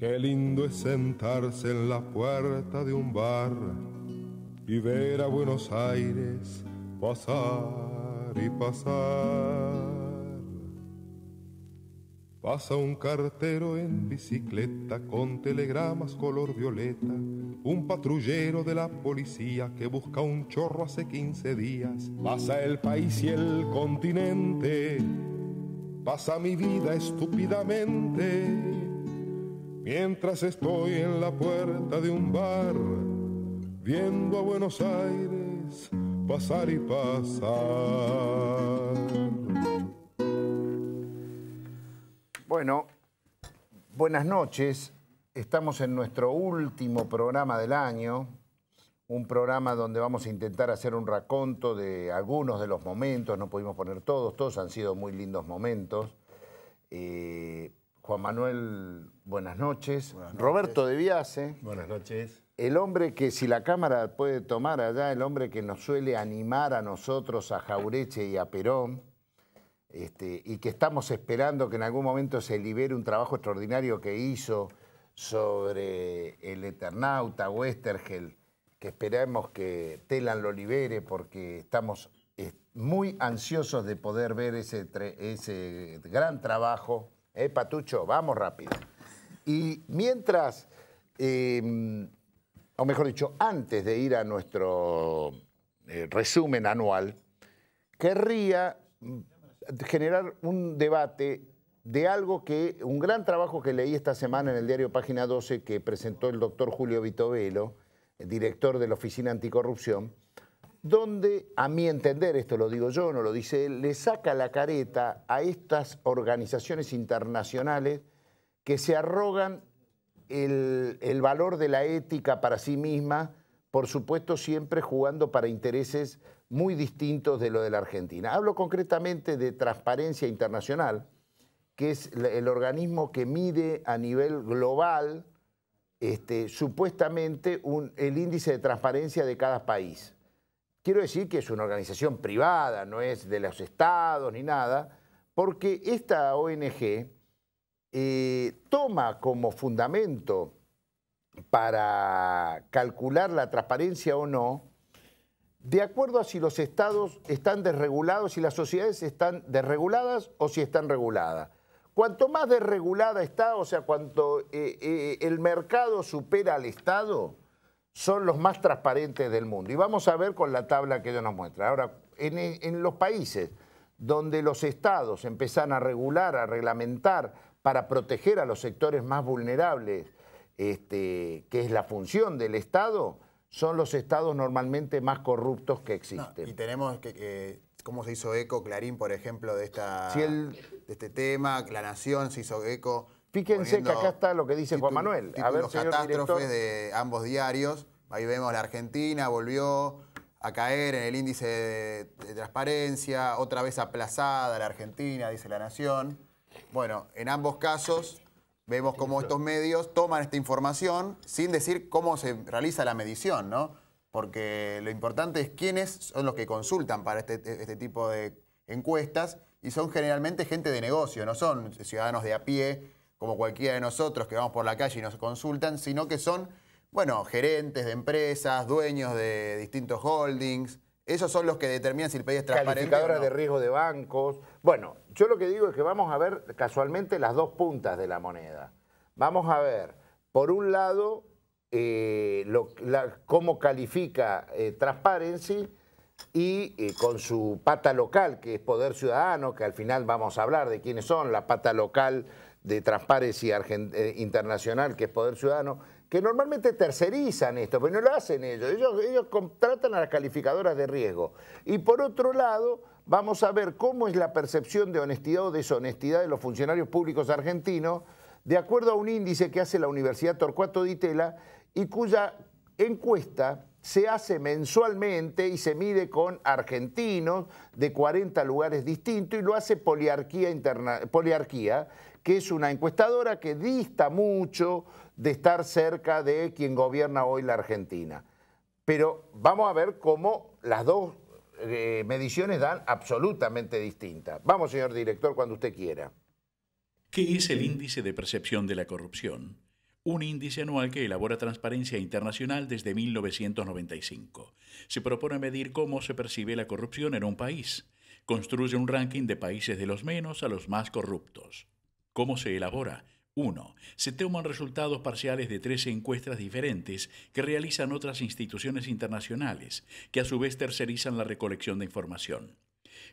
Qué lindo es sentarse en la puerta de un bar y ver a Buenos Aires pasar y pasar. Pasa un cartero en bicicleta con telegramas color violeta, un patrullero de la policía que busca un chorro hace 15 días. Pasa el país y el continente, pasa mi vida estúpidamente mientras estoy en la puerta de un bar, viendo a Buenos Aires pasar y pasar. Bueno, buenas noches. Estamos en nuestro último programa del año, un programa donde vamos a intentar hacer un raconto de algunos de los momentos, no pudimos poner todos, todos han sido muy lindos momentos. Eh, Juan Manuel, buenas noches. Roberto de Viase. Buenas noches. El hombre que, si la cámara puede tomar allá, el hombre que nos suele animar a nosotros, a Jaureche y a Perón, este, y que estamos esperando que en algún momento se libere un trabajo extraordinario que hizo sobre el Eternauta, Westergel, que esperemos que Telan lo libere porque estamos eh, muy ansiosos de poder ver ese, ese gran trabajo Patucho? Vamos rápido. Y mientras, em, o mejor dicho, antes de ir a nuestro eh, resumen anual, querría mm, generar un debate de algo que, un gran trabajo que leí esta semana en el diario Página 12 que presentó el doctor Julio Vitovelo, director de la Oficina Anticorrupción, donde, a mi entender, esto lo digo yo, no lo dice él, le saca la careta a estas organizaciones internacionales que se arrogan el, valor de la ética para sí misma, por supuesto siempre jugando para intereses muy distintos de lo de la Argentina. Hablo concretamente de Transparencia Internacional, que es el organismo que mide a nivel global este, supuestamente el índice de transparencia de cada país. Quiero decir que es una organización privada, no es de los estados ni nada, porque esta ONG eh, toma como fundamento para calcular la transparencia o no, de acuerdo a si los estados están desregulados, si las sociedades están desreguladas o si están reguladas. Cuanto más desregulada está, o sea, cuanto eh, eh, el mercado supera al Estado, son los más transparentes del mundo. Y vamos a ver con la tabla que ellos nos muestran. Ahora, en, los países donde los estados empiezan a regular, a reglamentar para proteger a los sectores más vulnerables, este, que es la función del Estado, son los estados normalmente más corruptos que existen. y tenemos que, ¿cómo se hizo eco Clarín, por ejemplo, de, esta, de este tema? La Nación se hizo eco. Fíjense que acá está lo que dice Juan Manuel. A ver, señor catástrofes de ambos diarios. Ahí vemos la Argentina volvió a caer en el índice de, transparencia, otra vez aplazada la Argentina, dice la Nación. Bueno, en ambos casos vemos cómo estos medios toman esta información sin decir cómo se realiza la medición, ¿no? Porque lo importante es quiénes son los que consultan para este, este tipo de encuestas y son generalmente gente de negocio, no son ciudadanos de a pie como cualquiera de nosotros que vamos por la calle y nos consultan, sino que son, bueno, gerentes de empresas, dueños de distintos holdings. Esos son los que determinan si el país es transparente. o no. de riesgo de bancos. Bueno, yo lo que digo es que vamos a ver casualmente las dos puntas de la moneda. Vamos a ver, por un lado, eh, cómo califica eh, Transparency y eh, con su pata local, que es Poder Ciudadano, que al final vamos a hablar de quiénes son, la pata local de Transparency eh, Internacional, que es Poder Ciudadano, que normalmente tercerizan esto, pero no lo hacen ellos. ellos. contratan a las calificadoras de riesgo. Y por otro lado, vamos a ver cómo es la percepción de honestidad o deshonestidad de los funcionarios públicos argentinos, de acuerdo a un índice que hace la Universidad Torcuato de Itela, y cuya encuesta se hace mensualmente y se mide con argentinos de 40 lugares distintos y lo hace Poliarquía, Interna Poliarquía que es una encuestadora que dista mucho de estar cerca de quien gobierna hoy la Argentina. Pero vamos a ver cómo las dos eh, mediciones dan absolutamente distintas. Vamos, señor director, cuando usted quiera. ¿Qué es el índice de percepción de la corrupción? un índice anual que elabora Transparencia Internacional desde 1995. Se propone medir cómo se percibe la corrupción en un país. Construye un ranking de países de los menos a los más corruptos. ¿Cómo se elabora? 1. Se toman resultados parciales de 13 encuestas diferentes que realizan otras instituciones internacionales, que a su vez tercerizan la recolección de información.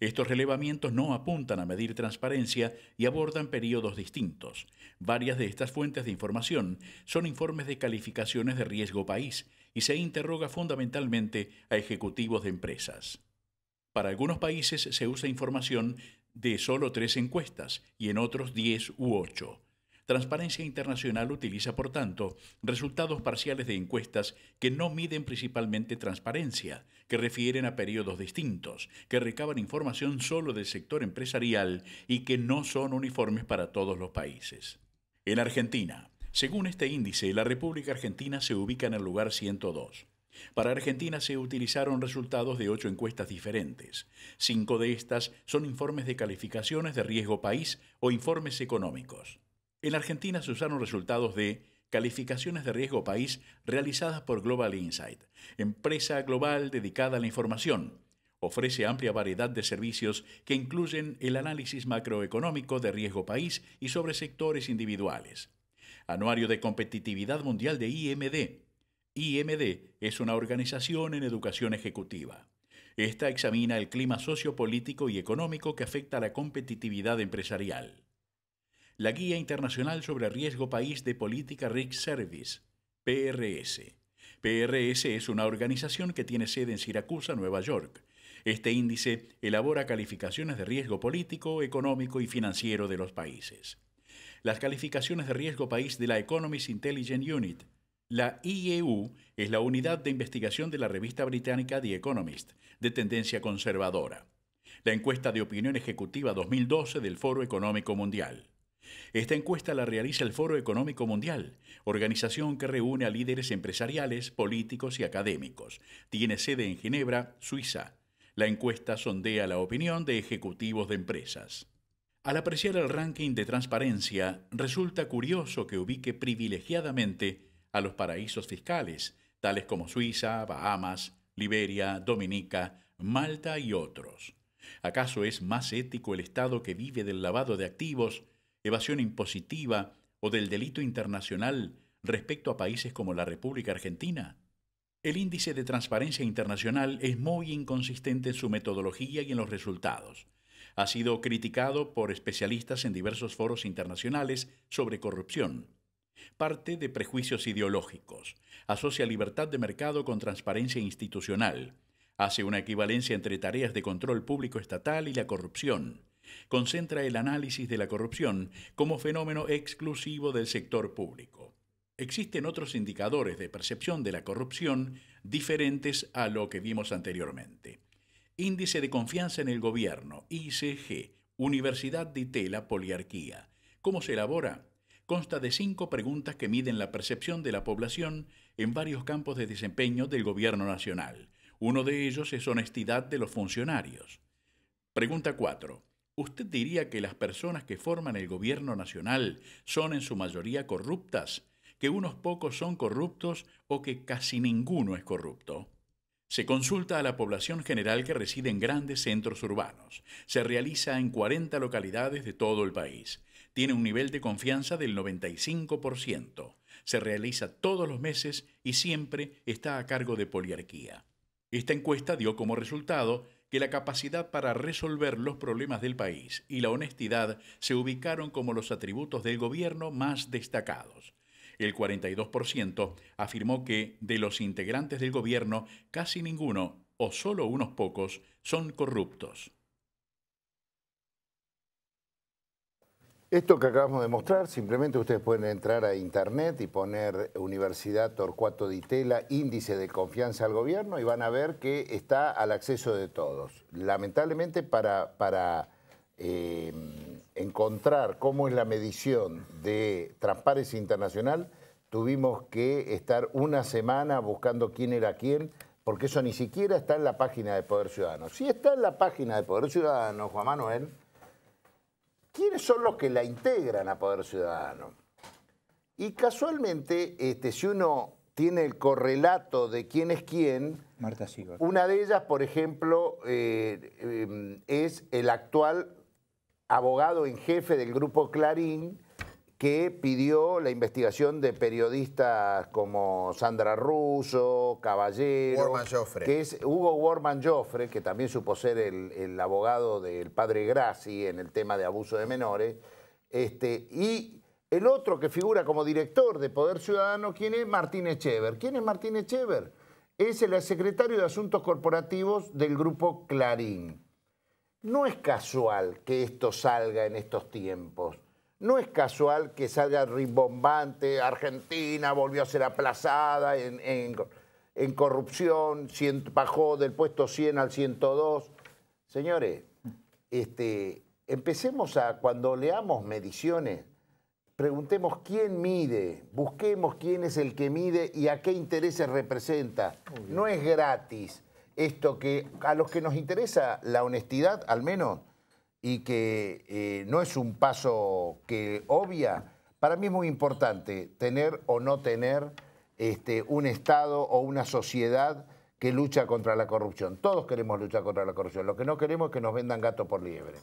Estos relevamientos no apuntan a medir transparencia y abordan periodos distintos. Varias de estas fuentes de información son informes de calificaciones de riesgo país y se interroga fundamentalmente a ejecutivos de empresas. Para algunos países se usa información de solo tres encuestas y en otros diez u ocho. Transparencia Internacional utiliza, por tanto, resultados parciales de encuestas que no miden principalmente transparencia, que refieren a periodos distintos, que recaban información solo del sector empresarial y que no son uniformes para todos los países. En Argentina, según este índice, la República Argentina se ubica en el lugar 102. Para Argentina se utilizaron resultados de ocho encuestas diferentes. Cinco de estas son informes de calificaciones de riesgo país o informes económicos. En Argentina se usaron resultados de calificaciones de riesgo país realizadas por Global Insight, empresa global dedicada a la información. Ofrece amplia variedad de servicios que incluyen el análisis macroeconómico de riesgo país y sobre sectores individuales. Anuario de Competitividad Mundial de IMD. IMD es una organización en educación ejecutiva. Esta examina el clima sociopolítico y económico que afecta a la competitividad empresarial la Guía Internacional sobre Riesgo País de Política Risk Service, PRS. PRS es una organización que tiene sede en Siracusa, Nueva York. Este índice elabora calificaciones de riesgo político, económico y financiero de los países. Las calificaciones de riesgo país de la Economist Intelligence Unit, la IEU es la unidad de investigación de la revista británica The Economist, de tendencia conservadora. La encuesta de opinión ejecutiva 2012 del Foro Económico Mundial. Esta encuesta la realiza el Foro Económico Mundial, organización que reúne a líderes empresariales, políticos y académicos. Tiene sede en Ginebra, Suiza. La encuesta sondea la opinión de ejecutivos de empresas. Al apreciar el ranking de transparencia, resulta curioso que ubique privilegiadamente a los paraísos fiscales, tales como Suiza, Bahamas, Liberia, Dominica, Malta y otros. ¿Acaso es más ético el Estado que vive del lavado de activos evasión impositiva o del delito internacional respecto a países como la República Argentina? El índice de transparencia internacional es muy inconsistente en su metodología y en los resultados. Ha sido criticado por especialistas en diversos foros internacionales sobre corrupción. Parte de prejuicios ideológicos. Asocia libertad de mercado con transparencia institucional. Hace una equivalencia entre tareas de control público estatal y la corrupción concentra el análisis de la corrupción como fenómeno exclusivo del sector público. Existen otros indicadores de percepción de la corrupción diferentes a lo que vimos anteriormente. Índice de confianza en el gobierno, ICG, Universidad de Tela Poliarquía. ¿Cómo se elabora? Consta de cinco preguntas que miden la percepción de la población en varios campos de desempeño del gobierno nacional. Uno de ellos es honestidad de los funcionarios. Pregunta 4. ¿Usted diría que las personas que forman el gobierno nacional son en su mayoría corruptas? ¿Que unos pocos son corruptos o que casi ninguno es corrupto? Se consulta a la población general que reside en grandes centros urbanos. Se realiza en 40 localidades de todo el país. Tiene un nivel de confianza del 95%. Se realiza todos los meses y siempre está a cargo de Poliarquía. Esta encuesta dio como resultado que la capacidad para resolver los problemas del país y la honestidad se ubicaron como los atributos del gobierno más destacados. El 42% afirmó que de los integrantes del gobierno casi ninguno o solo unos pocos son corruptos. Esto que acabamos de mostrar, simplemente ustedes pueden entrar a internet y poner Universidad Torcuato Di Tela, índice de confianza al gobierno, y van a ver que está al acceso de todos. Lamentablemente para, para eh, encontrar cómo es la medición de Transparencia Internacional, tuvimos que estar una semana buscando quién era quién, porque eso ni siquiera está en la página de Poder Ciudadano. Si está en la página de Poder Ciudadano, Juan Manuel ¿Quiénes son los que la integran a Poder Ciudadano? Y casualmente, este, si uno tiene el correlato de quién es quién, Marta una de ellas, por ejemplo, eh, em, es el actual abogado en jefe del grupo Clarín, que pidió la investigación de periodistas como Sandra Russo, Caballero, que es Hugo Warman Joffre, que también supo ser el, abogado del padre Grassi en el tema de abuso de menores, este, y el otro que figura como director de Poder Ciudadano, ¿quién es? Martín Echever. ¿Quién es Martín Echever? Es el secretario de Asuntos Corporativos del grupo Clarín. No es casual que esto salga en estos tiempos. No es casual que salga rimbombante, Argentina volvió a ser aplazada en, corrupción, bajó del puesto 100 al 102. Señores, este, empecemos a, cuando leamos mediciones, preguntemos quién mide, busquemos quién es el que mide y a qué intereses representa. No es gratis esto que a los que nos interesa la honestidad, al menos, y que eh, no es un paso que obvia. Para mí es muy importante tener o no tener este, un Estado o una sociedad que lucha contra la corrupción. Todos queremos luchar contra la corrupción. Lo que no queremos es que nos vendan gato por liebre.